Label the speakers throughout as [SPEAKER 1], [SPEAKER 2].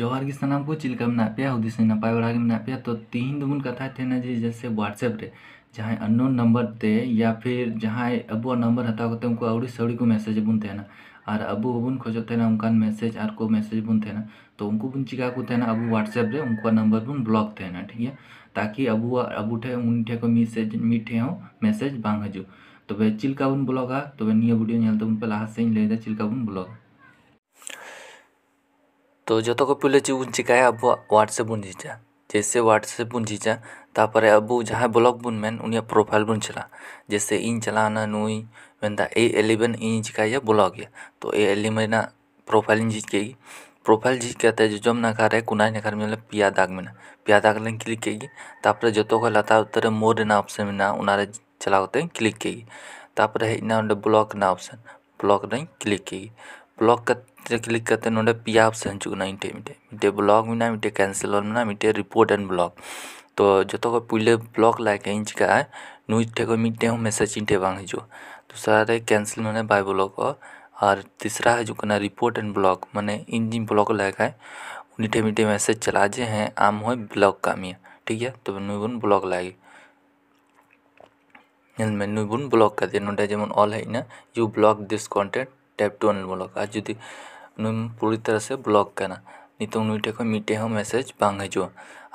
[SPEAKER 1] जोहर की ᱥᱟᱱᱟᱢ को ᱪᱮᱫ ᱞᱮᱠᱟ ᱢᱮᱱᱟᱜ ᱯᱮᱭᱟ ᱦᱩᱫᱤᱥ नपाय ᱵᱟᱲᱟ ᱜᱮ ᱢᱮᱱᱟᱜ तो तीन दुगुन कथा थे ना जी जैसे व्हाट्सएप रे जहाँ अननोन नंबर थे या फिर जहाँ अब नंबर हता करते उनको आवड़ी सड़ी को मैसेज बुन थे ना और अब बन ना उनका मैसेज और को मैसेज बुन थे ना तो उनको बुन चिका को थे ना अब व्हाट्सएप रे उनको नंबर बुन ब्लॉक थे ना ठीक है ताकि अब अब ठे उन को मैसेज मीठे हो मैसेज बांग हजू तब तो चिल्का बुन ब्लॉगा तब तो निया वीडियो नलते पे लहा से ही लैदा चिल्का बुन ब्लॉगा तो जो ᱠᱚ ᱯᱳᱭᱞᱳ ᱪᱮᱫ ᱵᱚᱱ ᱪᱤᱠᱟᱹᱭᱟ ᱟᱵᱚᱣᱟᱜ ᱦᱳᱣᱟᱴᱥᱮᱯ जैसे व्हाट्सएप बन जीजा तापर अब जहाँ ब्लग बन मेन उन प्रोफाइल बन चला जैसे इन चलाना नुई मेनदा ए एलेवन इन चिकाया ब्लॉग या तो ए एलेवन प्रोफाइल इन जीज के प्रोफाइल जीज कहते हैं जम नाकार है मिले नाकार मतलब पिया दाग में पिया दाग लें क्लिक केगी तापर जो तो को लता उतर मोर ना ऑप्शन में ना उनारे चलाते क्लिक केगी तापर है ना ब्लॉग ना ऑप्शन ब्लॉग क्लिक केगी ब्लॉग क्लिक करते हैं ना पी आप सेंड चुकना इंटे मिटे मिटे ब्लॉग में ना मिटे कैंसिल और ना मिटे रिपोर्ट एंड ब्लॉग तो जो तो कोई पुले ब्लॉग लाइक है इंच का है नू इंटे को मिटे हो मैसेज इंटे बांग है जो दूसरा है कैंसिल मैंने बाय ब्लॉग को और तीसरा है जो करना रिपोर्ट एंड ब्लॉग मैंने इन जिन ब्लॉग लाइक है उन्हींठे मिटे मैसेज चला जे हैं आम हो ब्लॉग काम है ठीक है तो नुबुन ब्लॉग लाइक मैं नुबुन ब्लॉग कर दिए ना जेमन ऑल है ना you blog this content type to अनमोलक आज जो नुम पुरी तरह से ब्लॉक करना नित नुटे को मिटे मेसेज बांग हजो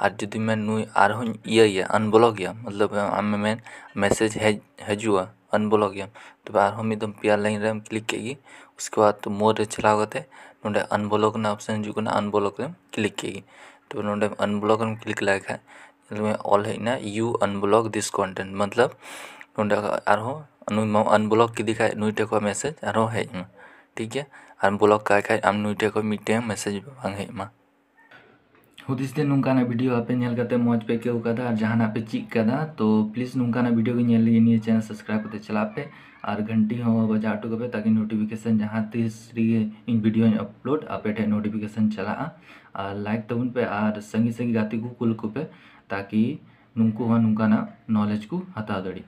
[SPEAKER 1] आर जदि मैं नु आर हो अनब्लॉक या मतलब आम मैं मैसेज हजु अनब्लॉक या तो आर हम एकदम पीआर लाइन रे क्लिक के गी उसके बाद तो मोर रे चला गते अनब्लॉक ना ऑप्शन जुको अनब्लॉक रे क्लिक के तब तो अनब्लॉक रे क्लिक लगे है ऑल है यू अनब्लॉक दिस कंटेंट मतलब नुडे आर ᱱᱩᱭ ᱟᱱᱵᱞᱚᱠ ᱠᱮᱫᱮ ᱠᱷᱟᱡ ᱱᱩᱭ ᱴᱷᱮᱡ ᱠᱷᱚᱡ ᱢᱮᱥᱮᱡ ᱟᱨᱦᱚᱸ ᱦᱮᱡ ᱟᱢᱟ ᱴᱷᱤᱠ ᱜᱮᱭᱟ ᱟᱨ ᱵᱞᱚᱠ ᱠᱟᱭ ᱠᱷᱟᱡ ᱟᱢ ᱱᱩᱭ ᱴᱷᱮᱡ ᱠᱷᱚᱡ भिडियो आपे मज पे केव पे चिदा तो प्लिज नुकाना भिडियो के निये चैनल सब्सक्राइब करते चलापे और घंटी हूँ बजा हटो पे ताकि नोटिफिकेशन जहाँ तीस इन भिडियो अपलोड आपे ठे नोटिफिकेशन चला और लाइक तबन तो पे और संगी संगी गाती को कुल को पे ताकि नुकू नुकाना नॉलेज को हता दड़ी